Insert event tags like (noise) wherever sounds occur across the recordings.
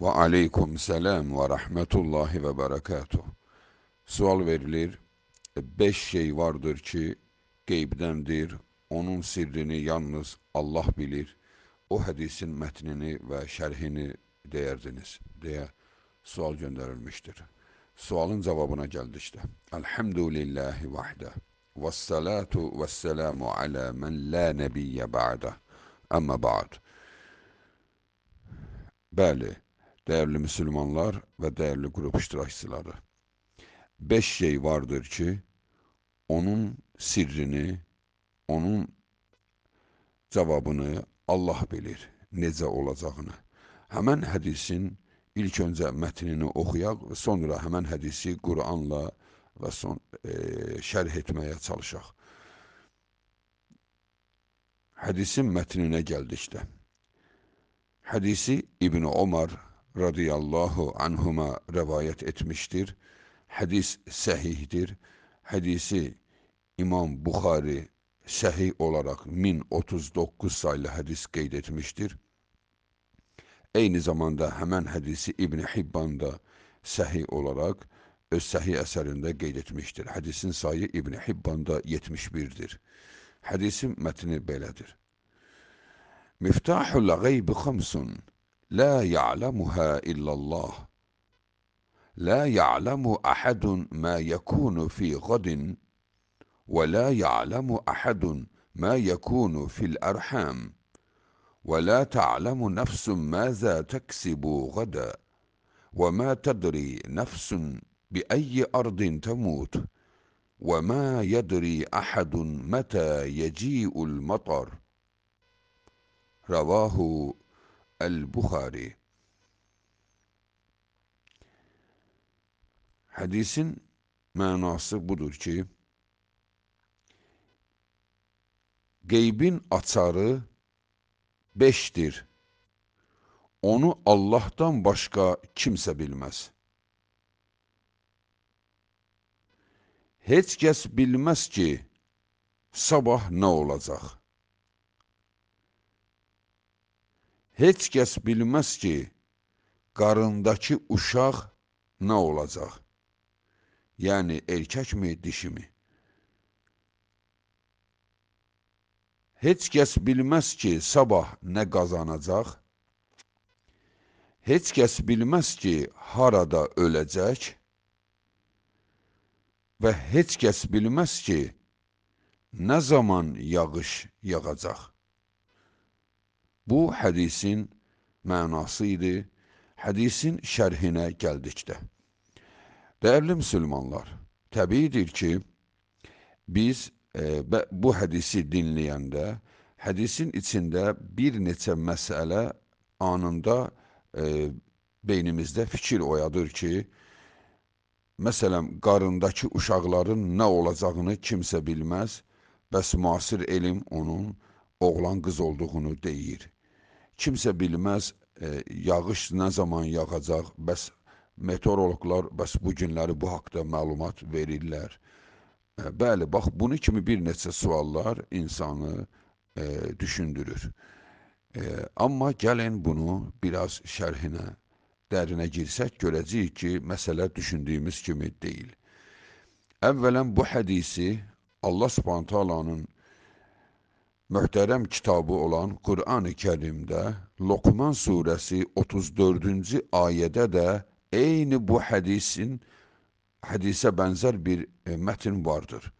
Ve aleyküm selam ve rahmetullahi ve berekatuh. Sual verilir. E, beş şey vardır ki geybdendir. Onun sirrini yalnız Allah bilir. O hadisin metnini ve şerhini değerdiniz diye sual gönderilmiştir. Sualın cevabına geldi işte. Elhamdülillahi vahde. Vessalatu vesselamu ala men la nebiyye ba'da. Ama ba'd. Bəli. Dəyərli müsəlmanlar və dəyərli qrup iştirakçıları. Beş şey vardır ki, onun sirrini, onun cavabını Allah bilir, necə olacağını. Həmən hədisin ilk öncə mətnini oxuyaq və sonra həmən hədisi Quranla və son e, şərh etməyə çalışaq. Hədisin mətninə gəldikdə. Hədisi İbn Omar radıyallahu anhuma revayet etmiştir. Hadis sehihdir. Hadisi İmam Bukhari sehih olarak 1039 sayılı hadis qeyd etmişdir. Eyni zamanda həmən hadisi İbn Hibban da səhih olaraq öz səhih əsərində qeyd etmişdir. Hədisin sayı İbn Hibban'da 71-dir. Hədisin mətni belədir. Miftahul qeybi xamsun لا يعلمها إلا الله لا يعلم أحد ما يكون في غد ولا يعلم أحد ما يكون في الأرحام ولا تعلم نفس ماذا تكسب غدا وما تدري نفس بأي أرض تموت وما يدري أحد متى يجيء المطر رواه el-Bukhari. Hədisin mənası budur ki, qeybin açarı beşdir. Onu Allahdan başqa kimsə bilməz. Heç kəs bilməz ki, sabah nə olacaq. heç kəs bilməz ki, qarındakı uşaq nə olacaq? Yəni, erkəkmi, dişimi? Heç kəs bilməz ki, sabah nə qazanacaq? Heç kəs bilməz ki, harada öləcək? Və heç kəs bilməz ki, nə zaman yağış yağacaq? Bu hədisin mənası idi. Hədisin şərhinə gəldikdə. Dəyərli müsəlmanlar, təbiidir ki, biz e, bu hədisi dinləyəndə hədisin içində bir neçə məsələ anında e, beynimizdə fikir oyadır ki, məsələn, qarındakı uşaqların nə olacağını kimsə bilməz, bəs müasir elm onun oğlan qız olduğunu deyir kimsə bilməz e, yağış nə zaman yağacaq, bəs meteoroloqlar bəs bu günləri bu haqqda məlumat verirlər. E, bəli, bax bunu kimi bir neçə suallar insanı e, düşündürür. E, amma gəlin bunu biraz şərhinə, dərinə girsək görəcəyik ki, məsələ düşündüyümüz kimi deyil. Əvvələn bu hədisi Allah Subhanahu taalanın Mühterem kitabı olan kuran ı Kerim'de Lokman Suresi 34-cü de də eyni bu hadisin hadise benzer bir e, metin vardır.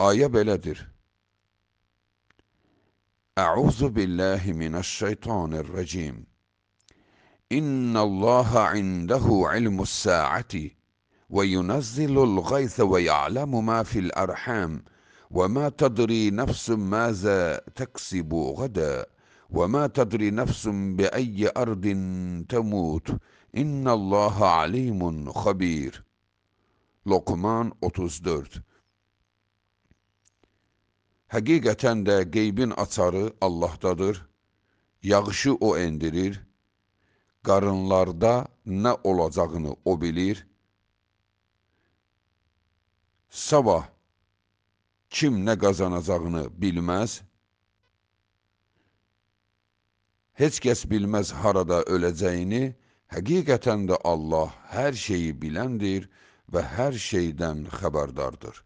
Ayə belədir. Əuzu billahi İnna Allaha indehu ilmus saati ve yunzilul gaysa ve ya'lemu ma fil arham. وما تدري نفس ماذا تكسب غدا وما تدري نفس باي ارض تموت İnna Allah alimun habir. Lokman 34 Həqiqətən də qeybin açarı Allahdadır. Yağışı o endirir. Qarınlarda nə olacağını o bilir. Sabah kim nə qazanacağını bilməz, heç kəs bilməz harada öləcəyini, həqiqətən də Allah hər şeyi biləndir və hər şeydən xəbərdardır.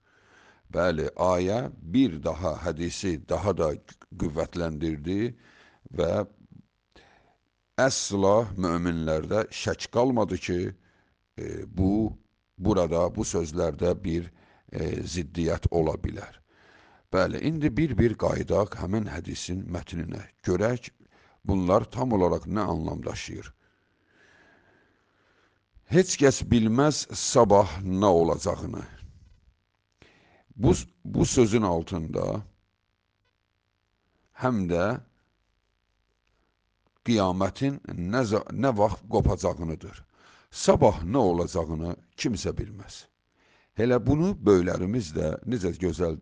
Bəli, ayə bir daha hədisi daha da qüvvətləndirdi və əsla möminlərdə şək qalmadı ki, e, bu burada bu sözlərdə bir e, ziddiyyət ola bilər. Bəli, indi bir-bir qayıdaq həmin hədisin mətninə. Görək, bunlar tam olaraq nə anlam daşıyır. Heç kəs bilməz sabah nə olacağını. Bu, bu sözün altında həm də qiyamətin nə, nə vaxt qopacağınıdır. Sabah nə olacağını kimsə bilməz. Elə bunu böylərimiz də necə gözəl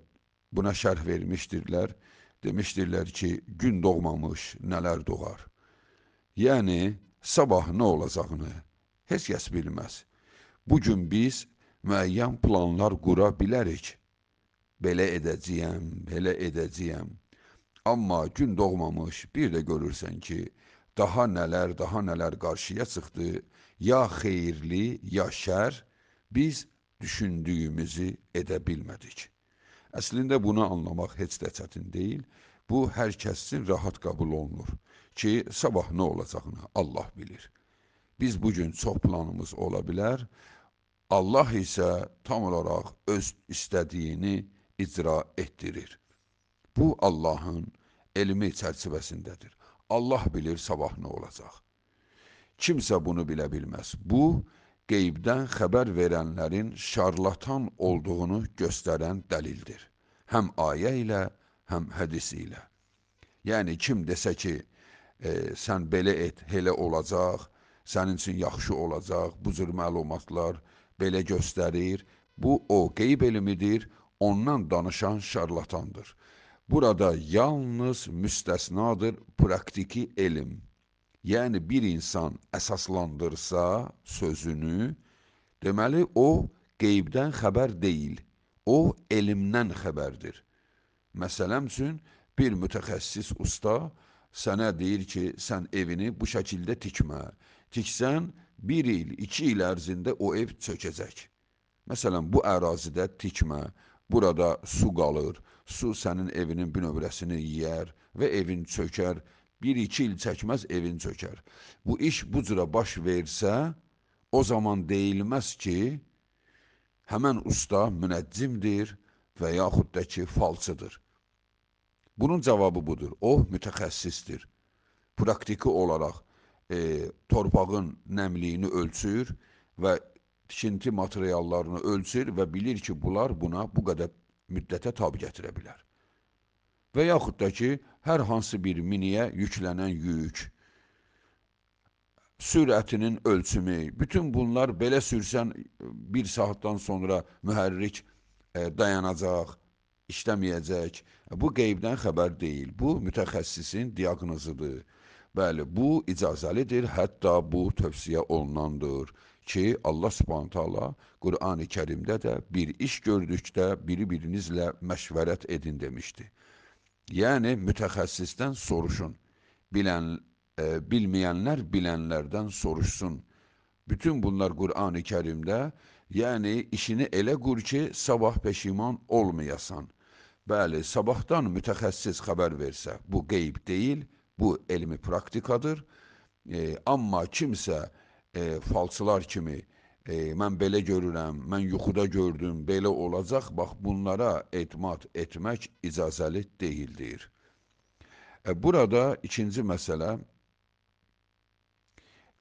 buna şərh vermişdirlər. Demişdirlər ki, gün doğmamış nələr doğar. Yəni, sabah nə olacağını heç kəs bilməz. Bugün biz müəyyən planlar qura bilərik. Belə edəcəyəm, belə edəcəyəm. Amma gün doğmamış bir də görürsən ki, daha nələr, daha nələr qarşıya çıxdı. Ya xeyirli, ya şər, biz düşündüyümüzü edə bilmədik.'' Əslində bunu anlamaq heç də çətin deyil. Bu hər kəssin rahat qəbul olunur ki, sabah nə olacağını Allah bilir. Biz bu gün çox planımız ola bilər. Allah isə tam olaraq öz istədiyini icra etdirir. Bu Allahın elmi çərçivəsindədir. Allah bilir sabah nə olacaq. Kimsə bunu bilə bilməz. Bu qeybdən xəbər verənlərin şarlatan olduğunu göstərən dəlildir. Həm ayə ilə, həm hədis ilə. Yəni kim desə ki, e, sən belə et, elə olacaq, sənin üçün yaxşı olacaq, bu cür məlumatlar belə göstərir. Bu o qeyb elmidir, ondan danışan şarlatandır. Burada yalnız müstəsnadır praktiki elm. Yəni bir insan əsaslandırsa sözünü, deməli o qeybdən xəbər deyil, o elmdən xəbərdir. Məsələn üçün bir mütəxəssis usta sənə deyir ki, sən evini bu şəkildə tikmə. Tiksən, bir il, iki il ərzində o ev çökəcək. Məsələn, bu ərazidə tikmə, burada su qalır, su sənin evinin bünövrəsini yiyər və evin çökər bir-iki il çəkməz evin çökər. Bu iş bu cürə baş versə, o zaman deyilməz ki, həmən usta münəccimdir və yaxud da ki, falçıdır. Bunun cavabı budur. O mütəxəssisdir. Praktiki olaraq e, torpağın nəmliyini ölçür və tikinti materiallarını ölçür və bilir ki, bunlar buna bu qədər müddətə tab gətirə bilər və yaxud da ki, hər hansı bir miniyə yüklənən yük, sürətinin ölçümü, bütün bunlar belə sürsən bir saatdan sonra mühərrik e, dayanacaq, işləməyəcək. Bu qeybdən xəbər deyil. Bu mütəxəssisin diaqnozudur. Bəli, bu icazəlidir, hətta bu tövsiyə olunandır ki, Allah Subhanahu taala Qurani-Kərimdə də bir iş gördükdə biri-birinizlə məşvərət edin demişdi. Yəni mütəxəssisdən soruşun. Bilən e, bilməyənlər bilənlərdən soruşsun. Bütün bunlar Qur'an-ı Kərimdə, yəni işini elə qur ki, sabah peşiman olmayasan. Bəli, sabahdan mütəxəssis xəbər versə, bu qeyb deyil, bu elmi praktikadır. E, amma kimsə e, falçılar kimi e, mən belə görürəm, mən yuxuda gördüm, belə olacaq, bax bunlara etimad etmək icazəli deyildir. E, burada ikinci məsələ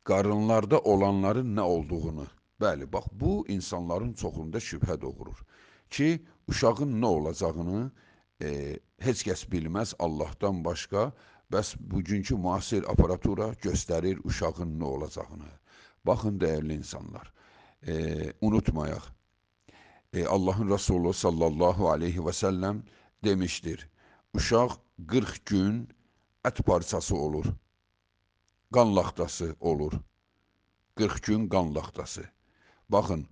qarınlarda olanların nə olduğunu. Bəli, bax bu insanların çoxunda şübhə doğurur ki, uşağın nə olacağını e, heç kəs bilməz Allahdan başqa. Bəs bugünkü müasir aparatura göstərir uşağın nə olacağını. Baxın dəyərli insanlar, e, unutmayaq. E, Allahın Resulü sallallahu aleyhi və səlləm demişdir, uşaq 40 gün ət parçası olur, qan laxtası olur. 40 gün qan laxtası. Baxın,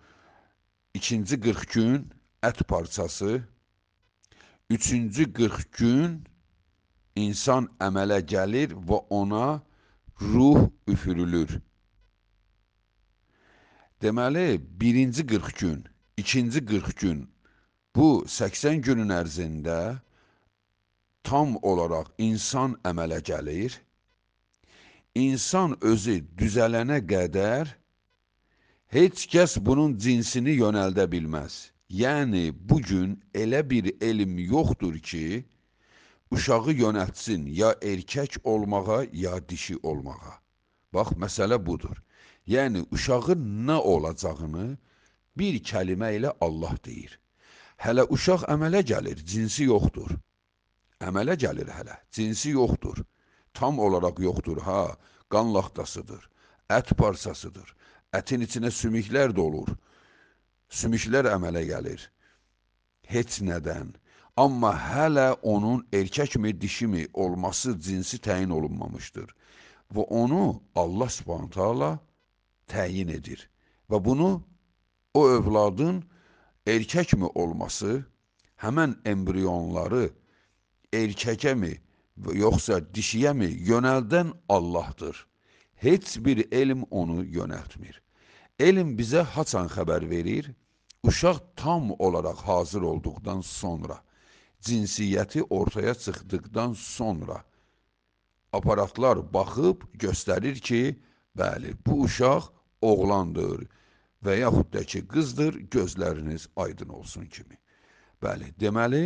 ikinci 40 gün ət parçası, üçüncü 40 gün insan əmələ gəlir və ona ruh üfürülür. Deməli, birinci 40 gün, ikinci 40 gün bu 80 günün ərzində tam olaraq insan əmələ gəlir. İnsan özü düzələnə qədər heç kəs bunun cinsini yönəldə bilməz. Yəni, bugün elə bir elm yoxdur ki, uşağı yönətsin ya erkək olmağa, ya dişi olmağa. Bax, məsələ budur. Yəni uşağın nə olacağını bir kəlimə ilə Allah deyir. Hələ uşaq əmələ gəlir, cinsi yoxdur. Əmələ gəlir hələ, cinsi yoxdur. Tam olaraq yoxdur, ha, qan laxtasıdır, ət parçasıdır. Ətin içinə sümüklər dolur. Sümüklər əmələ gəlir. Heç nədən. Amma hələ onun erkəkmi, dişimi olması cinsi təyin olunmamışdır. Və onu Allah subhanətə Allah təyin edir və bunu o övladın erkəkmi olması, həmən embrionları erkəkəmi yoxsa dişiyəmi yönəldən Allahdır. Heç bir elm onu yönəltmir. Elm bizə haçan xəbər verir? Uşaq tam olaraq hazır olduqdan sonra, cinsiyyəti ortaya çıxdıqdan sonra aparatlar baxıb göstərir ki, bəli, bu uşaq oğlandır və yaxud da ki, qızdır, gözləriniz aydın olsun kimi. Bəli, deməli,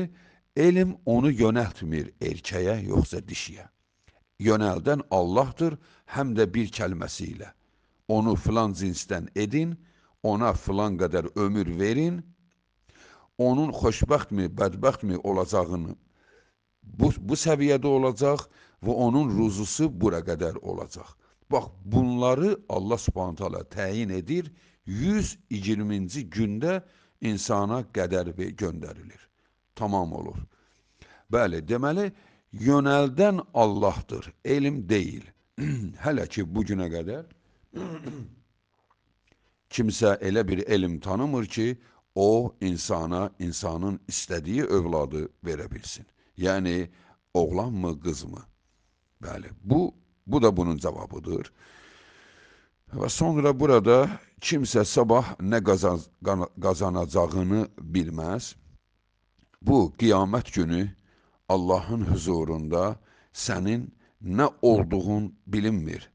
elm onu yönəltmir erkəyə, yoxsa dişiyə. Yönəldən Allahdır, həm də bir kəlməsi ilə. Onu filan cinsdən edin, ona filan qədər ömür verin, onun xoşbəxtmi, bədbəxtmi olacağını bu, bu səviyyədə olacaq və onun ruzusu bura qədər olacaq. Bax bunları Allah Subhanahu taala təyin edir. 120-ci gündə insana qədər göndərilir. Tamam olur. Bəli, deməli yönəldən Allahdır, elm deyil. (clears throat) Hələ ki bu günə qədər (clears throat) kimsə elə bir elm tanımır ki, o insana insanın istədiyi övladı verə bilsin. Yəni oğlanmı, qızmı? Bəli, bu Bu da bunun cavabıdır. Və sonra burada kimsə sabah nə qazan qazanacağını bilməz. Bu qiyamət günü Allahın huzurunda sənin nə olduğun bilinmir.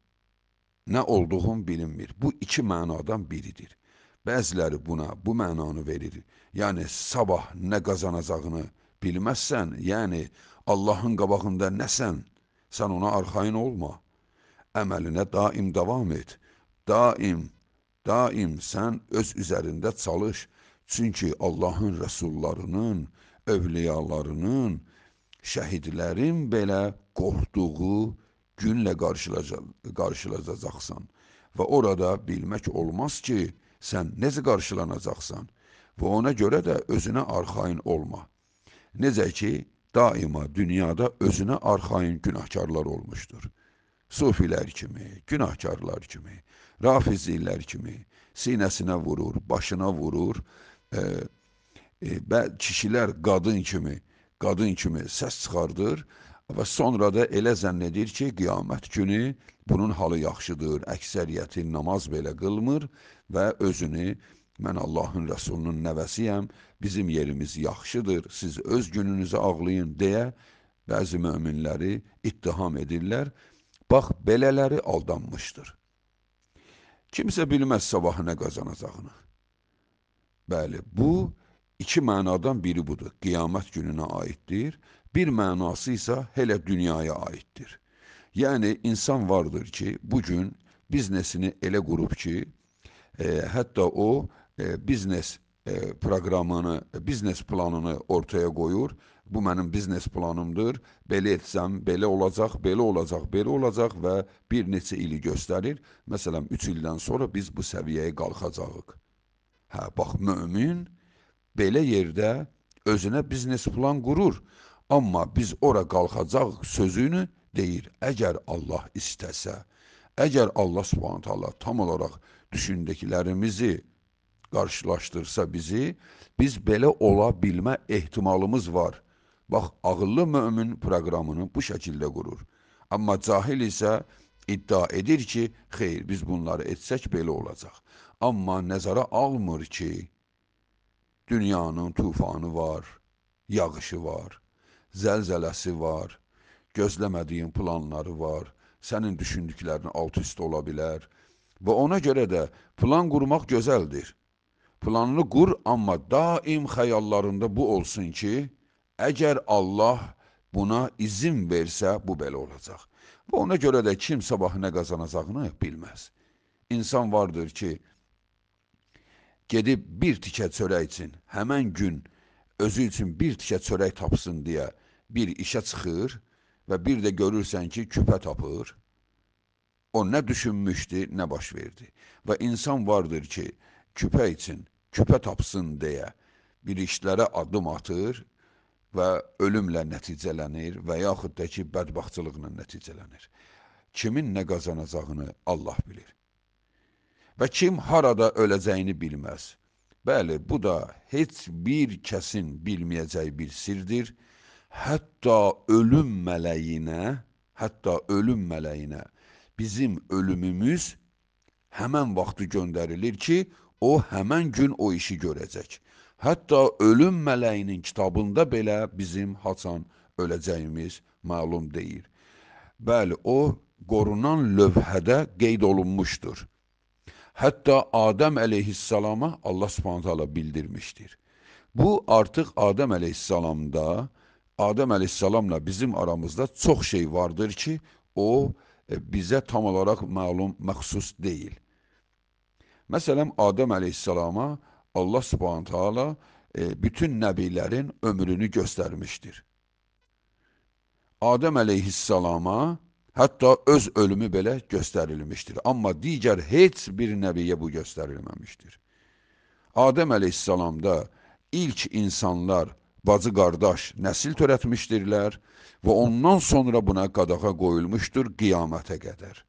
Nə olduğun bilinmir. Bu iki mənadan biridir. Bəziləri buna bu mənanı verir. Yəni sabah nə qazanacağını bilməzsən, yəni Allahın qabağında nəsən, sən ona arxayın olma əməlinə daim davam et. Daim, daim sən öz üzərində çalış. Çünki Allahın rəsullarının, övliyalarının, şəhidlərin belə qorxduğu günlə qarşılaşacaqsan. Və orada bilmək olmaz ki, sən necə qarşılanacaqsan və ona görə də özünə arxayın olma. Necə ki, daima dünyada özünə arxayın günahkarlar olmuşdur sufilər kimi, günahkarlar kimi, rafizilər kimi sinəsinə vurur, başına vurur e, e, və kişilər qadın kimi, qadın kimi səs çıxardır və sonra da elə zənn edir ki, qiyamət günü bunun halı yaxşıdır, əksəriyyəti namaz belə qılmır və özünü mən Allahın Rəsulunun nəvəsiyəm, bizim yerimiz yaxşıdır, siz öz gününüzü ağlayın deyə bəzi möminləri ittiham edirlər Bax, belələri aldanmışdır. Kimsə bilməz sabahı nə qazanacağını. Bəli, bu iki mənadan biri budur. Qiyamət gününə aiddir. Bir mənası isə hələ dünyaya aiddir. Yəni, insan vardır ki, bu gün biznesini elə qurub ki, e, hətta o e, biznes e, proqramını, biznes planını ortaya qoyur bu mənim biznes planımdır, belə etsəm, belə olacaq, belə olacaq, belə olacaq və bir neçə ili göstərir. Məsələn, 3 ildən sonra biz bu səviyyəyə qalxacağıq. Hə, bax, mömin belə yerdə özünə biznes plan qurur, amma biz ora qalxacağıq sözünü deyir, əgər Allah istəsə, əgər Allah subhanət Allah tam olaraq düşündəkilərimizi qarşılaşdırsa bizi, biz belə ola bilmə ehtimalımız var. Bax, ağıllı mömin proqramını bu şəkildə qurur. Amma cahil isə iddia edir ki, xeyr, biz bunları etsək belə olacaq. Amma nəzərə almır ki, dünyanın tufanı var, yağışı var, zəlzələsi var, gözləmədiyin planları var, sənin düşündüklərin alt-üst ola bilər və ona görə də plan qurmaq gözəldir. Planını qur, amma daim xəyallarında bu olsun ki, Əgər Allah buna izin versə, bu belə olacaq. Və ona görə də kim sabah nə qazanacağını bilməz. İnsan vardır ki, gedib bir tikə çörək üçün, həmən gün özü üçün bir tikə çörək tapsın deyə bir işə çıxır və bir də görürsən ki, küpə tapır. O nə düşünmüşdü, nə baş verdi. Və insan vardır ki, küpə üçün, küpə tapsın deyə bir işlərə addım atır və ölümlə nəticələnir və yaxud da ki, bədbaxtçılıqla nəticələnir. Kimin nə qazanacağını Allah bilir. Və kim harada öləcəyini bilməz. Bəli, bu da heç bir kəsin bilməyəcəyi bir sirdir. Hətta ölüm mələyinə, hətta ölüm mələyinə bizim ölümümüz həmən vaxtı göndərilir ki, o həmən gün o işi görəcək. Hətta ölüm mələyinin kitabında belə bizim haçan öləcəyimiz məlum deyil. Bəli, o qorunan lövhədə qeyd olunmuşdur. Hətta Adəm əleyhissalama Allah Subhanahu taala bildirmişdir. Bu artıq Adəm əleyhissalamda Adəm əleyhissalamla bizim aramızda çox şey vardır ki, o e, bizə tam olaraq məlum məxsus deyil. Məsələn, Adəm əleyhissalama Allah subhanahu teala e, bütün nəbilərin ömrünü göstərmişdir. Adəm əleyhissalama hətta öz ölümü belə göstərilmişdir. Amma digər heç bir nəbiyə bu göstərilməmişdir. Adəm əleyhissalamda ilk insanlar bacı qardaş nəsil törətmişdirlər və ondan sonra buna qadağa qoyulmuşdur qiyamətə qədər.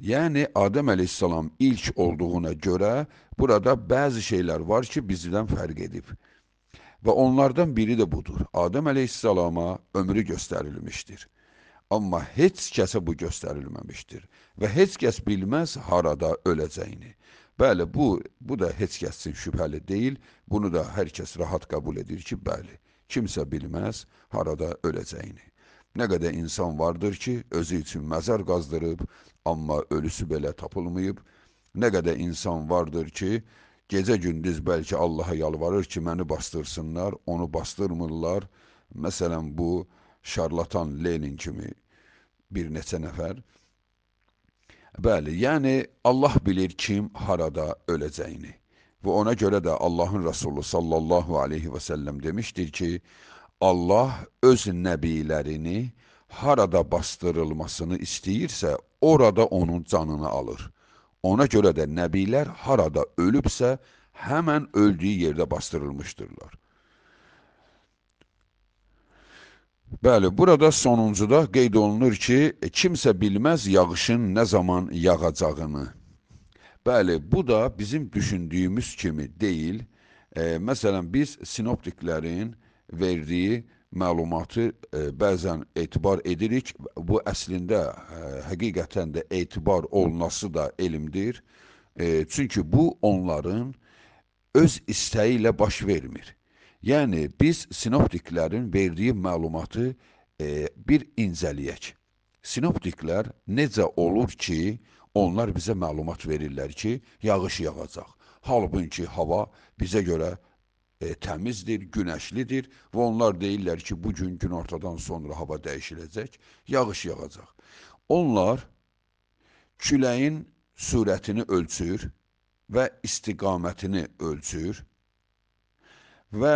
Yəni Adəm əleyhissalam ilk olduğuna görə burada bəzi şeylər var ki, bizdən fərq edib. Və onlardan biri də budur. Adəm əleyhissalama ömrü göstərilmişdir. Amma heç kəsə bu göstərilməmişdir və heç kəs bilməz harada öləcəyini. Bəli, bu bu da heç kəs üçün şübhəli deyil. Bunu da hər kəs rahat qəbul edir ki, bəli, kimsə bilməz harada öləcəyini. Nə qədər insan vardır ki, özü üçün məzar qazdırıb, amma ölüsü belə tapılmayıb. Nə qədər insan vardır ki, gecə-gündüz bəlkə Allaha yalvarır ki, məni bastırsınlar, onu bastırmırlar. Məsələn, bu şarlatan Lenin kimi bir neçə nəfər. Bəli, yəni Allah bilir kim harada öləcəyini. Və ona görə də Allahın Resulü sallallahu aleyhi və səlləm demişdir ki, Allah öz nəbilərini harada bastırılmasını istəyirsə, orada onun canını alır. Ona görə də nəbilər harada ölübsə, həmən öldüyü yerdə bastırılmışdırlar. Bəli, burada sonuncuda qeyd olunur ki, e, kimsə bilməz yağışın nə zaman yağacağını. Bəli, bu da bizim düşündüyümüz kimi deyil. E, məsələn, biz sinoptiklərin verdiyi məlumatı e, bəzən etibar edirik. Bu əslində e, həqiqətən də etibar olunması da elmdir. E, çünki bu onların öz istəyi ilə baş vermir. Yəni biz sinoptiklərin verdiyi məlumatı e, bir incələyək. Sinoptiklər necə olur ki, onlar bizə məlumat verirlər ki, yağış yağacaq. Halbuki hava bizə görə e, təmizdir, günəşlidir və onlar deyirlər ki, bu gün günortadan sonra hava dəyişiləcək, yağış yağacaq. Onlar küləyin sürətini ölçür və istiqamətini ölçür və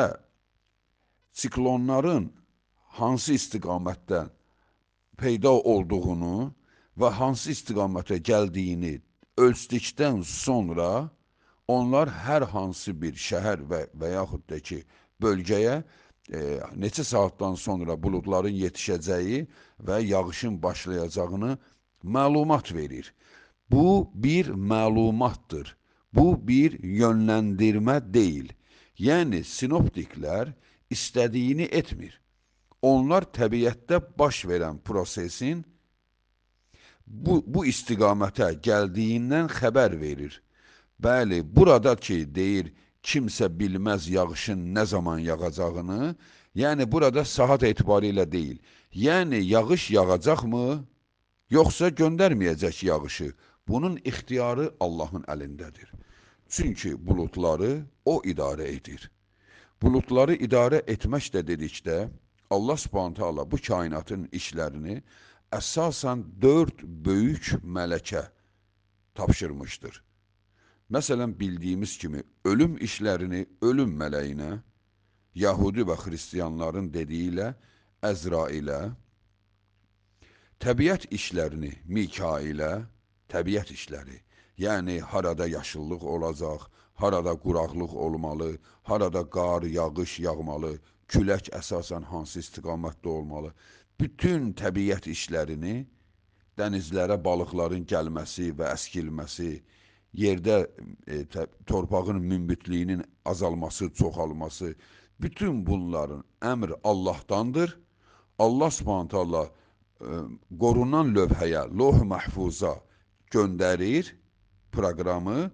siklonların hansı istiqamətdən peyda olduğunu və hansı istiqamətə gəldiyini ölçdükdən sonra onlar hər hansı bir şəhər və, və yaxud da ki, bölgəyə e, neçə saatdan sonra buludların yetişəcəyi və yağışın başlayacağını məlumat verir. Bu bir məlumatdır. Bu bir yönləndirmə deyil. Yəni sinoptiklər istədiyini etmir. Onlar təbiətdə baş verən prosesin bu, bu istiqamətə gəldiyindən xəbər verir. Bəli, burada ki, deyir, kimsə bilməz yağışın nə zaman yağacağını, yəni burada saat etibarilə deyil. Yəni, yağış yağacaqmı, yoxsa göndərməyəcək yağışı? Bunun ixtiyarı Allahın əlindədir. Çünki buludları O idarə edir. Buludları idarə etmək də dedikdə, Allah subhanətəala bu kainatın işlərini əsasən dörd böyük mələkə tapşırmışdır. Məsələn, bildiyimiz kimi, ölüm işlərini ölüm mələyinə, Yahudi və xristiyanların dediyi ilə Əzrailə, təbiət işlərini Mikailə, təbiət işləri, yəni harada yaşıllıq olacaq, harada quraqlıq olmalı, harada qar, yağış yağmalı, külək əsasən hansı istiqamətdə olmalı, bütün təbiət işlərini, dənizlərə balıqların gəlməsi və əskilməsi, yerdə e, torpağın münbitliyinin azalması, çoxalması, bütün bunların əmr Allahdandır. Allah Subhanahu taala e, qorunan lövhəyə, loh məhfuza göndərir proqramı.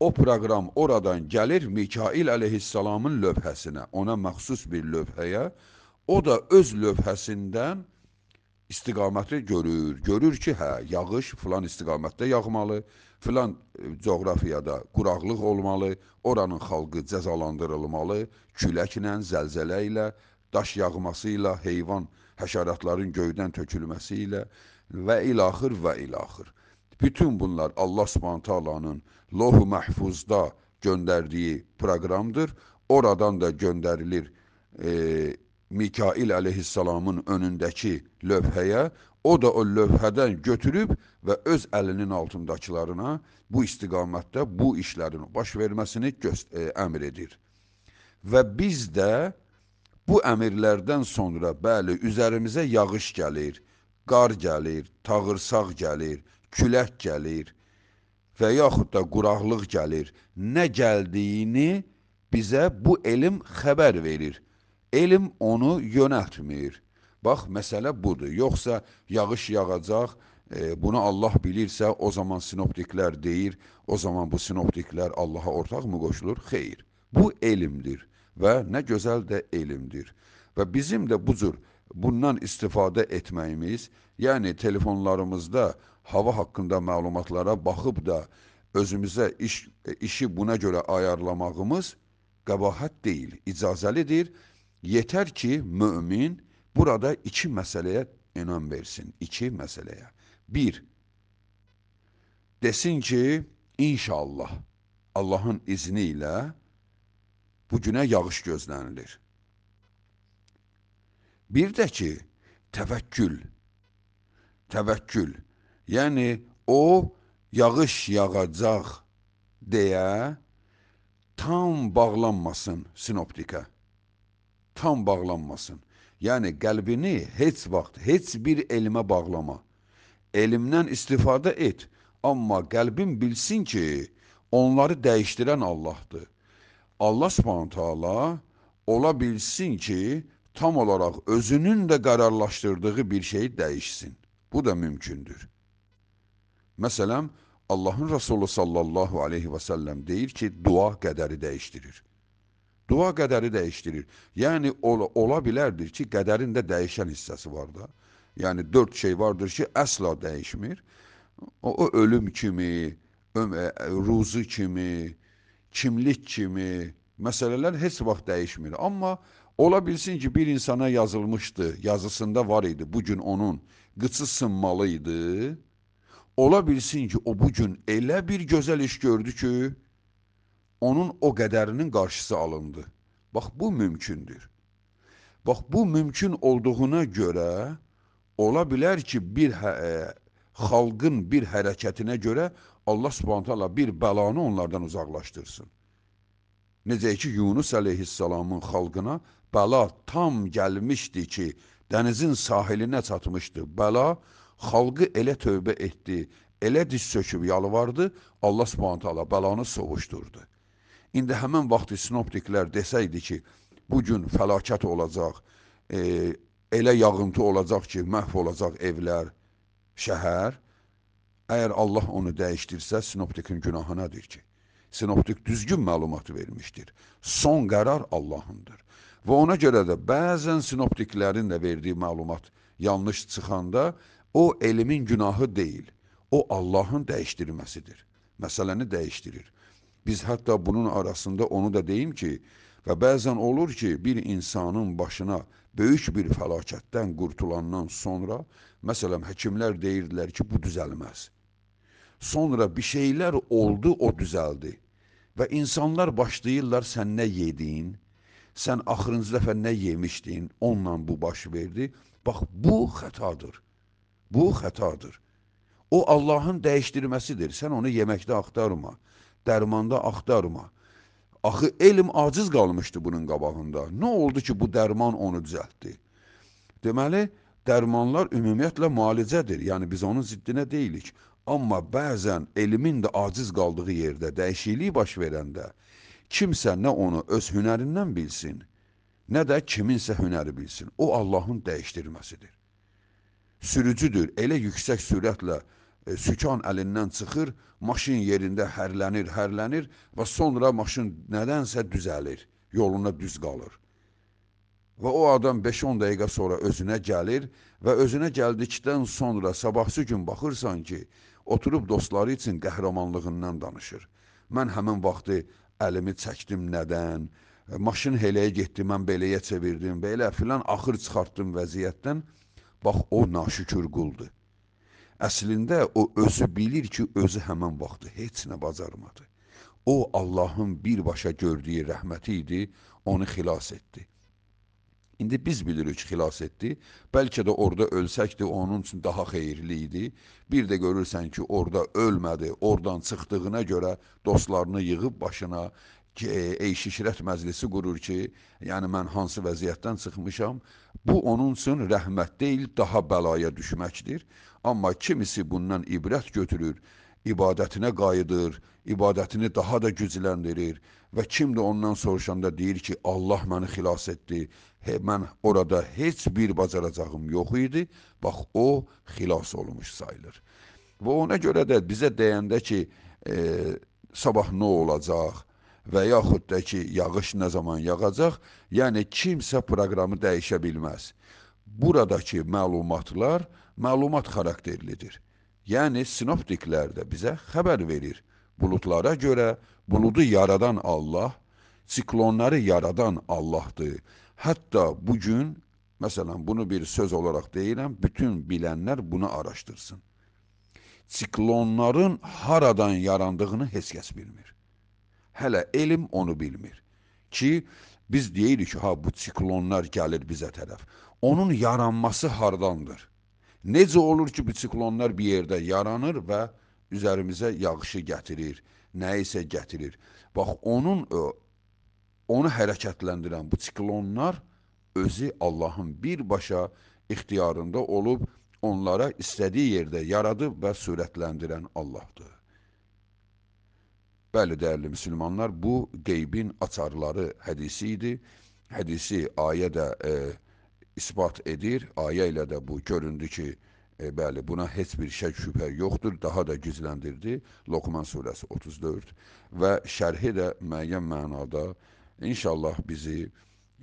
O proqram oradan gəlir Mikail əleyhissalamın lövhəsinə, ona məxsus bir lövhəyə. O da öz lövhəsindən istiqaməti görür. Görür ki, hə, yağış filan istiqamətdə yağmalı, filan e, coğrafiyada quraqlıq olmalı, oranın xalqı cəzalandırılmalı, küləklə, zəlzələ ilə, daş yağması ilə, heyvan həşəratların göydən tökülməsi ilə və ilaxır və ilaxır. Bütün bunlar Allah Subhanahu taalanın Lohu Məhfuzda göndərdiyi proqramdır. Oradan da göndərilir e, Mikail əleyhissalamın önündəki lövhəyə, O da o lövhədən götürüb və öz əlinin altındakılarına bu istiqamətdə bu işlərin baş verməsini e, əmr edir. Və biz də bu əmirlərdən sonra bəli üzərimizə yağış gəlir, qar gəlir, tağırsaq gəlir, külək gəlir və yaxud da quraqlıq gəlir. Nə gəldiyini bizə bu elm xəbər verir. Elm onu yönəltmir. Bax, məsələ budur. Yoxsa yağış yağacaq, e, bunu Allah bilirsə, o zaman sinoptiklər deyir, o zaman bu sinoptiklər Allaha ortaq mı qoşulur? Xeyr. Bu elmdir və nə gözəl də elmdir. Və bizim də bu cür bundan istifadə etməyimiz, yəni telefonlarımızda hava haqqında məlumatlara baxıb da özümüzə iş, e, işi buna görə ayarlamağımız qəbahət deyil, icazəlidir. Yetər ki, mömin burada iki məsələyə inam versin. İki məsələyə. Bir, desin ki, inşallah Allahın izni ilə bu günə yağış gözlənilir. Bir də ki, təvəkkül. Təvəkkül. Yəni, o yağış yağacaq deyə tam bağlanmasın sinoptikə. Tam bağlanmasın. Yəni qəlbini heç vaxt, heç bir elmə bağlama. Elmdən istifadə et, amma qəlbin bilsin ki, onları dəyişdirən Allahdır. Allah subhanahu taala ola bilsin ki, tam olaraq özünün də qərarlaşdırdığı bir şey dəyişsin. Bu da mümkündür. Məsələn, Allahın Resulü sallallahu aleyhi və səlləm deyir ki, dua qədəri dəyişdirir. Dua qədəri dəyişdirir. Yəni ola, ola bilərdir ki, qədərin də dəyişən hissəsi var da. Yəni dörd şey vardır ki, əsla dəyişmir. O, o ölüm kimi, ömə, ruzu kimi, kimlik kimi məsələlər heç vaxt dəyişmir. Amma ola bilsin ki, bir insana yazılmışdı, yazısında var idi, bu gün onun qıçı sınmalı idi. Ola bilsin ki, o bu gün elə bir gözəl iş gördü ki, onun o qədərinin qarşısı alındı. Bax, bu mümkündür. Bax, bu mümkün olduğuna görə ola bilər ki, bir ə, hə, e, xalqın bir hərəkətinə görə Allah subhantala bir bəlanı onlardan uzaqlaşdırsın. Necə ki, Yunus əleyhissalamın xalqına bəla tam gəlmişdi ki, dənizin sahilinə çatmışdı. Bəla xalqı elə tövbə etdi, elə diz söküb yalvardı, Allah subhantala bəlanı sovuşdurdu. İndi həmən vaxt sinoptiklər desəydi ki, bu gün fəlakət olacaq, e, elə yağıntı olacaq ki, məhv olacaq evlər, şəhər. Əgər Allah onu dəyişdirsə, sinoptikin günahı nədir ki? Sinoptik düzgün məlumat vermişdir. Son qərar Allahındır. Və ona görə də bəzən sinoptiklərin də verdiyi məlumat yanlış çıxanda o elmin günahı deyil, o Allahın dəyişdirməsidir. Məsələni dəyişdirir. Biz hətta bunun arasında onu da deyim ki, və bəzən olur ki, bir insanın başına böyük bir fəlakətdən qurtulandan sonra, məsələn, həkimlər deyirdilər ki, bu düzəlməz. Sonra bir şeylər oldu, o düzəldi. Və insanlar başlayırlar sən nə yedin, sən axırıncı dəfə nə yemişdin, onunla bu baş verdi. Bax, bu xətadır. Bu xətadır. O Allahın dəyişdirməsidir. Sən onu yeməkdə axtarma dərmanda axtarma. Axı elm aciz qalmışdı bunun qabağında. Nə oldu ki, bu dərman onu düzəltdi? Deməli, dərmanlar ümumiyyətlə müalicədir. Yəni biz onun ziddinə deyilik. Amma bəzən elmin də aciz qaldığı yerdə dəyişiklik baş verəndə kimsə nə onu öz hünərindən bilsin, nə də kiminsə hünəri bilsin. O Allahın dəyişdirməsidir. Sürücüdür. Elə yüksək sürətlə e, sükan əlindən çıxır, maşın yerində hərlənir, hərlənir və sonra maşın nədənsə düzəlir, yoluna düz qalır. Və o adam 5-10 dəqiqə sonra özünə gəlir və özünə gəldikdən sonra sabahsı gün baxırsan ki, oturub dostları üçün qəhrəmanlığından danışır. Mən həmin vaxtı əlimi çəkdim nədən, e, maşın heləyə getdi, mən beləyə çevirdim, belə filan axır çıxartdım vəziyyətdən. Bax o naşükür quldur. Əslində o özü bilir ki, özü həmən vaxtı heç nə bacarmadı. O Allahın birbaşa gördüyü rəhməti idi, onu xilas etdi. İndi biz bilirik xilas etdi. Bəlkə də orada ölsəkdi onun üçün daha xeyirli idi. Bir də görürsən ki, orada ölmədi. Oradan çıxdığına görə dostlarını yığıb başına ki, ey şişrət məclisi qurur ki, yəni mən hansı vəziyyətdən çıxmışam. Bu onun üçün rəhmət deyil, daha bəlaya düşməkdir. Amma kimisi bundan ibrət götürür, ibadətinə qayıdır, ibadətini daha da gücləndirir və kim də ondan soruşanda deyir ki, Allah məni xilas etdi, he, mən orada heç bir bacaracağım yox idi, bax o xilas olmuş sayılır. Və ona görə də bizə deyəndə ki, e, sabah nə olacaq və yaxud da ki, yağış nə zaman yağacaq, yəni kimsə proqramı dəyişə bilməz. Buradakı məlumatlar, məlumat xarakterlidir. Yəni sinoptiklər də bizə xəbər verir. Buludlara görə buludu yaradan Allah, siklonları yaradan Allahdır. Hətta bu gün Məsələn, bunu bir söz olaraq deyirəm, bütün bilənlər bunu araşdırsın. Siklonların haradan yarandığını heç kəs bilmir. Hələ elm onu bilmir ki, biz deyirik ki, ha bu siklonlar gəlir bizə tərəf. Onun yaranması hardandır? Necə olur ki, bu siklonlar bir yerdə yaranır və üzərimizə yağışı gətirir, nə isə gətirir. Bax, onun e, onu hərəkətləndirən bu siklonlar özü Allahın birbaşa ixtiyarında olub, onlara istədiyi yerdə yaradıb və sürətləndirən Allahdır. Bəli, dəyərli müsəlmanlar, bu qeybin açarları hədisi idi. Hədisi ayə də e, isbat edir. Ayə ilə də bu göründü ki, e, bəli, buna heç bir şək şübhə yoxdur. Daha da gücləndirdi Lokman surəsi 34 və şərhi də müəyyən mənada inşallah bizi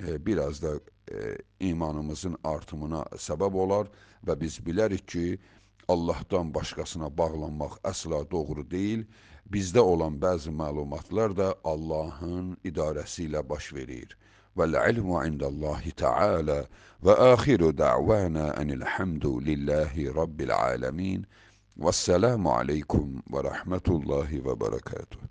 e, biraz da e, imanımızın artımına səbəb olar və biz bilərik ki, Allahdan başqasına bağlanmaq əsla doğru deyil. Bizdə olan bəzi məlumatlar da Allahın idarəsi ilə baş verir. والعلم عند الله تعالى وآخر دعوانا أن الحمد لله رب العالمين والسلام عليكم ورحمة الله وبركاته